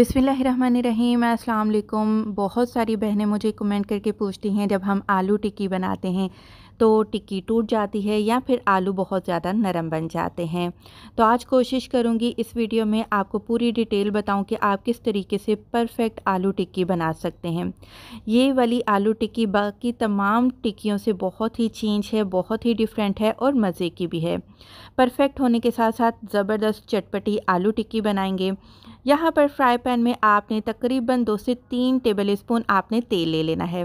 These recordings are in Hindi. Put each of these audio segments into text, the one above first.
अस्सलाम वालेकुम बहुत सारी बहनें मुझे कमेंट करके पूछती हैं जब हम आलू टिक्की बनाते हैं तो टिक्की टूट जाती है या फिर आलू बहुत ज़्यादा नरम बन जाते हैं तो आज कोशिश करूँगी इस वीडियो में आपको पूरी डिटेल बताऊँ कि आप किस तरीके से परफेक्ट आलू टिक्की बना सकते हैं ये वाली आलू टिक्की बाकी तमाम टिक्कियों से बहुत ही चेंज है बहुत ही डिफरेंट है और मज़े की भी है परफेक्ट होने के साथ साथ ज़बरदस्त चटपटी आलू टिक्की बनाएंगे यहाँ पर फ्राई पैन में आपने तकरीबन दो से तीन टेबल स्पून आपने तेल ले लेना है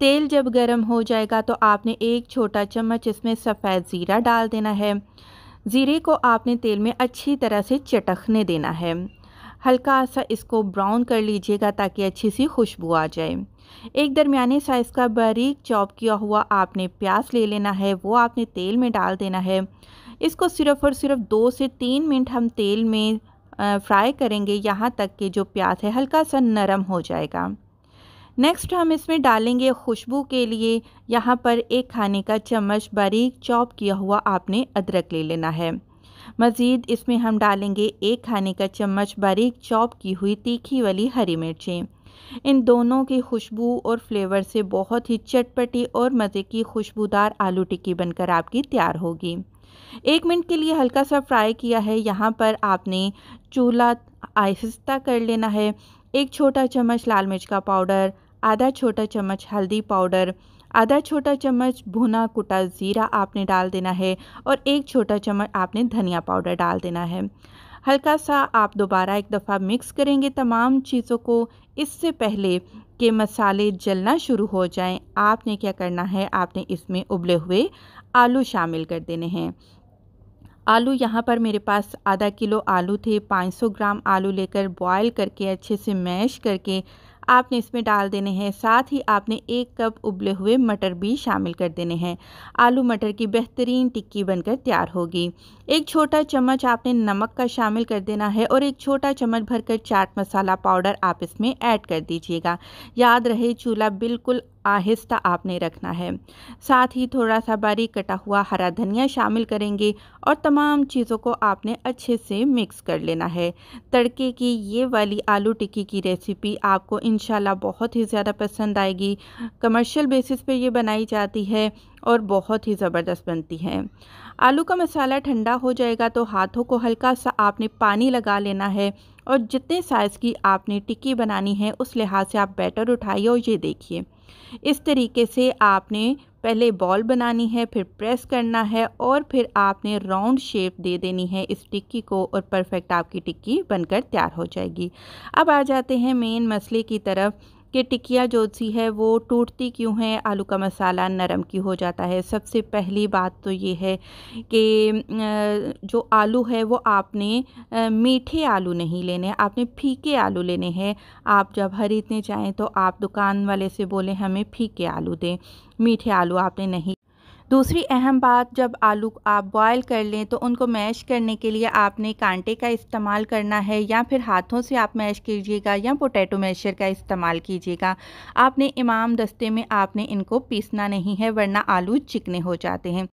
तेल जब गर्म हो जाएगा तो आपने एक छोटा चम्मच इसमें सफ़ेद ज़ीरा डाल देना है ज़ीरे को आपने तेल में अच्छी तरह से चटकने देना है हल्का सा इसको ब्राउन कर लीजिएगा ताकि अच्छी सी खुशबू आ जाए एक दरमियाने साइज़ का बारीक चॉप किया हुआ आपने प्याज ले लेना है वो आपने तेल में डाल देना है इसको सिर्फ़ और सिर्फ दो से तीन मिनट हम तेल में फ्राई करेंगे यहाँ तक कि जो प्याज है हल्का सा नरम हो जाएगा नेक्स्ट हम इसमें डालेंगे खुशबू के लिए यहाँ पर एक खाने का चम्मच बारीक चॉप किया हुआ आपने अदरक ले लेना है मज़ीद इसमें हम डालेंगे एक खाने का चम्मच बारीक चॉप की हुई तीखी वाली हरी मिर्चें इन दोनों की खुशबू और फ्लेवर से बहुत ही चटपटी और मज़े की खुशबूदार आलू टिक्की बनकर आपकी तैयार होगी एक मिनट के लिए हल्का सा फ्राई किया है यहाँ पर आपने चूल्हा आहिस्ता कर लेना है एक छोटा चम्मच लाल मिर्च का पाउडर आधा छोटा चम्मच हल्दी पाउडर आधा छोटा चम्मच भुना कुटा ज़ीरा आपने डाल देना है और एक छोटा चम्मच आपने धनिया पाउडर डाल देना है हल्का सा आप दोबारा एक दफ़ा मिक्स करेंगे तमाम चीज़ों को इससे पहले कि मसाले जलना शुरू हो जाएं आपने क्या करना है आपने इसमें उबले हुए आलू शामिल कर देने हैं आलू यहाँ पर मेरे पास आधा किलो आलू थे 500 ग्राम आलू लेकर बॉयल करके अच्छे से मैश करके आपने इसमें डाल देने हैं साथ ही आपने एक कप उबले हुए मटर भी शामिल कर देने हैं आलू मटर की बेहतरीन टिक्की बनकर तैयार होगी एक छोटा चम्मच आपने नमक का शामिल कर देना है और एक छोटा चम्मच भरकर चाट मसाला पाउडर आप इसमें ऐड कर दीजिएगा याद रहे चूल्हा बिल्कुल आहिस्ता आपने रखना है साथ ही थोड़ा सा बारीक कटा हुआ हरा धनिया शामिल करेंगे और तमाम चीज़ों को आपने अच्छे से मिक्स कर लेना है तड़के की ये वाली आलू टिक्की की रेसिपी आपको इन बहुत ही ज़्यादा पसंद आएगी कमर्शियल बेसिस पर ये बनाई जाती है और बहुत ही ज़बरदस्त बनती है आलू का मसाला ठंडा हो जाएगा तो हाथों को हल्का सा आपने पानी लगा लेना है और जितने साइज़ की आपने टिक्की बनानी है उस लिहाज से आप बैटर उठाइए और ये देखिए इस तरीके से आपने पहले बॉल बनानी है फिर प्रेस करना है और फिर आपने राउंड शेप दे देनी है इस टिक्की को और परफेक्ट आपकी टिक्की बनकर तैयार हो जाएगी अब आ जाते हैं मेन मसले की तरफ कि टिकिया जो सी है वो टूटती क्यों है आलू का मसाला नरम क्यों हो जाता है सबसे पहली बात तो ये है कि जो आलू है वो आपने मीठे आलू नहीं लेने आपने फीके आलू लेने हैं आप जब खरीदने जाएँ तो आप दुकान वाले से बोलें हमें फीके आलू दें मीठे आलू आपने नहीं दूसरी अहम बात जब आलू आप बॉयल कर लें तो उनको मैश करने के लिए आपने कांटे का इस्तेमाल करना है या फिर हाथों से आप मैश कीजिएगा या पोटैटो मैशर का इस्तेमाल कीजिएगा आपने इमाम दस्ते में आपने इनको पीसना नहीं है वरना आलू चिकने हो जाते हैं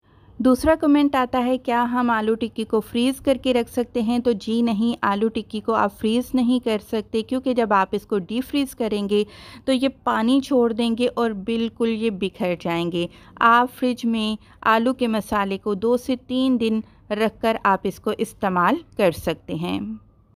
दूसरा कमेंट आता है क्या हम आलू टिक्की को फ्रीज़ करके रख सकते हैं तो जी नहीं आलू टिक्की को आप फ्रीज़ नहीं कर सकते क्योंकि जब आप इसको डी फ्रीज़ करेंगे तो ये पानी छोड़ देंगे और बिल्कुल ये बिखर जाएंगे आप फ्रिज में आलू के मसाले को दो से तीन दिन रख कर आप इसको इस्तेमाल कर सकते हैं